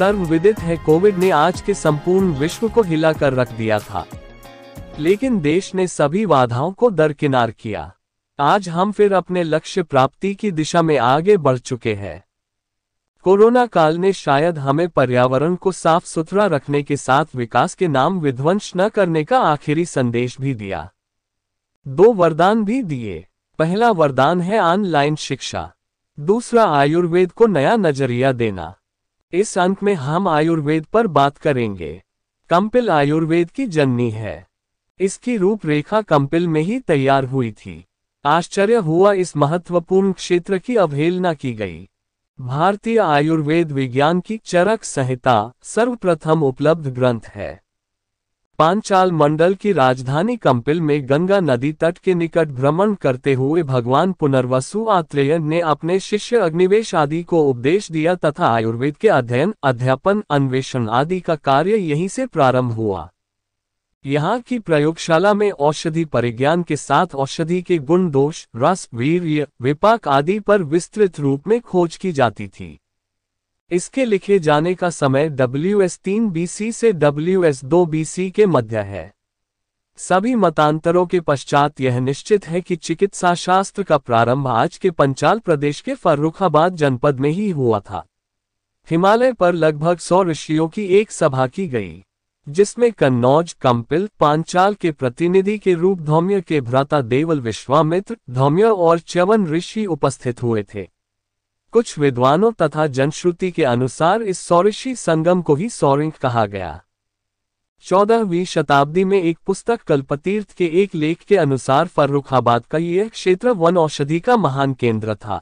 सर्वविदित है कोविड ने आज के संपूर्ण विश्व को हिला कर रख दिया था लेकिन देश ने सभी बाधाओं को दरकिनार किया आज हम फिर अपने लक्ष्य प्राप्ति की दिशा में आगे बढ़ चुके हैं कोरोना काल ने शायद हमें पर्यावरण को साफ सुथरा रखने के साथ विकास के नाम विध्वंस न करने का आखिरी संदेश भी दिया दो वरदान भी दिए पहला वरदान है ऑनलाइन शिक्षा दूसरा आयुर्वेद को नया नजरिया देना इस अंक में हम आयुर्वेद पर बात करेंगे कंपिल आयुर्वेद की जननी है इसकी रूपरेखा कंपिल में ही तैयार हुई थी आश्चर्य हुआ इस महत्वपूर्ण क्षेत्र की अवहेलना की गई भारतीय आयुर्वेद विज्ञान की चरक संहिता सर्वप्रथम उपलब्ध ग्रंथ है पांचाल मंडल की राजधानी कंपिल में गंगा नदी तट के निकट भ्रमण करते हुए भगवान पुनर्वसु आत्रेय ने अपने शिष्य अग्निवेश आदि को उपदेश दिया तथा आयुर्वेद के अध्ययन अध्यापन अन्वेषण आदि का कार्य यहीं से प्रारंभ हुआ यहाँ की प्रयोगशाला में औषधि परिज्ञान के साथ औषधि के गुण दोष रस वीर्य विपाक आदि पर विस्तृत रूप में खोज की जाती थी इसके लिखे जाने का समय डब्ल्यू एस तीन सी से डब्ल्यू एस दो सी के मध्य है सभी मतांतरों के पश्चात यह निश्चित है कि चिकित्सा शास्त्र का प्रारंभ आज के पंचाल प्रदेश के फर्रुखाबाद जनपद में ही हुआ था हिमालय पर लगभग सौ ऋषियों की एक सभा की गई जिसमें कन्नौज कंपिल पांचाल के प्रतिनिधि के रूप धौम्य के भ्राता देवल विश्वामित्र धौम्य और च्यवन ऋषि उपस्थित हुए थे कुछ विद्वानों तथा जनश्रुति के अनुसार इस सौरिषी संगम को ही सौरिंग कहा गया चौदहवीं शताब्दी में एक पुस्तक कल्पतीर्थ के एक लेख के अनुसार फर्रुखाबाद का यह क्षेत्र वन औषधि का महान केंद्र था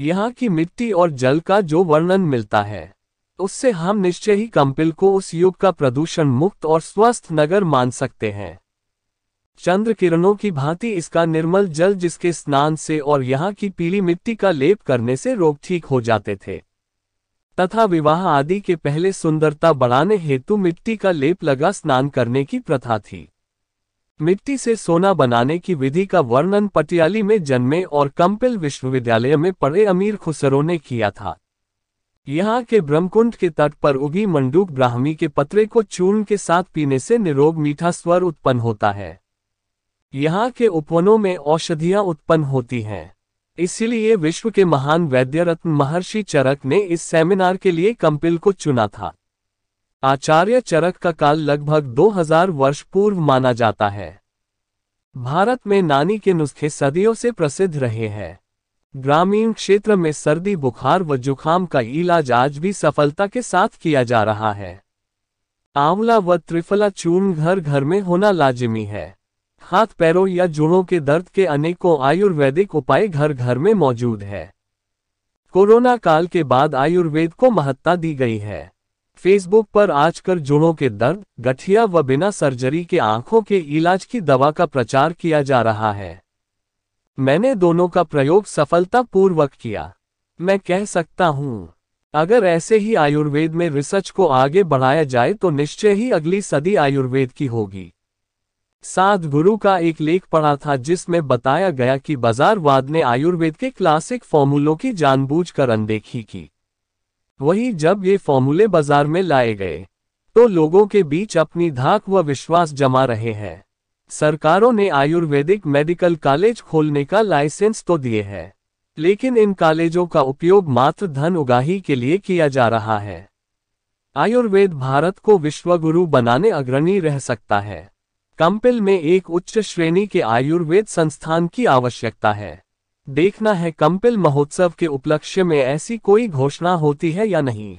यहाँ की मिट्टी और जल का जो वर्णन मिलता है उससे हम निश्चय ही कंपिल को उस युग का प्रदूषण मुक्त और स्वस्थ नगर मान सकते हैं चंद्र किरणों की भांति इसका निर्मल जल जिसके स्नान से और यहाँ की पीली मिट्टी का लेप करने से रोग ठीक हो जाते थे तथा विवाह आदि के पहले सुंदरता बढ़ाने हेतु मिट्टी का लेप लगा स्नान करने की प्रथा थी मिट्टी से सोना बनाने की विधि का वर्णन पटियाली में जन्मे और कंपिल विश्वविद्यालय में पढ़े अमीर खुसरो ने किया था यहाँ के ब्रह्मकुंड के तट पर उगी मंडूक ब्राह्मी के पत्रे को चूर्ण के साथ पीने से निरोग मीठा स्वर उत्पन्न होता है यहाँ के उपवनों में औषधियाँ उत्पन्न होती हैं इसीलिए विश्व के महान वैद्य रत्न महर्षि चरक ने इस सेमिनार के लिए कंपिल को चुना था आचार्य चरक का काल लगभग 2000 वर्ष पूर्व माना जाता है भारत में नानी के नुस्खे सदियों से प्रसिद्ध रहे हैं ग्रामीण क्षेत्र में सर्दी बुखार व जुखाम का इलाज आज भी सफलता के साथ किया जा रहा है आंवला व त्रिफला चूर्ण घर घर में होना लाजिमी है हाथ पैरों या जोड़ों के दर्द के अनेकों आयुर्वेदिक उपाय घर घर में मौजूद है कोरोना काल के बाद आयुर्वेद को महत्ता दी गई है फेसबुक पर आजकल जोड़ों के दर्द गठिया व बिना सर्जरी के आंखों के इलाज की दवा का प्रचार किया जा रहा है मैंने दोनों का प्रयोग सफलतापूर्वक किया मैं कह सकता हूँ अगर ऐसे ही आयुर्वेद में रिसर्च को आगे बढ़ाया जाए तो निश्चय ही अगली सदी आयुर्वेद की होगी साध गुरु का एक लेख पढ़ा था जिसमें बताया गया कि बाजारवाद ने आयुर्वेद के क्लासिक फॉर्मूलों की जानबूझकर अनदेखी की वही जब ये फॉर्मूले बाजार में लाए गए तो लोगों के बीच अपनी धाक व विश्वास जमा रहे हैं सरकारों ने आयुर्वेदिक मेडिकल कॉलेज खोलने का लाइसेंस तो दिए हैं लेकिन इन कॉलेजों का उपयोग मात्र धन उगाही के लिए किया जा रहा है आयुर्वेद भारत को विश्वगुरु बनाने अग्रणी रह सकता है कंपिल में एक उच्च श्रेणी के आयुर्वेद संस्थान की आवश्यकता है देखना है कंपिल महोत्सव के उपलक्ष्य में ऐसी कोई घोषणा होती है या नहीं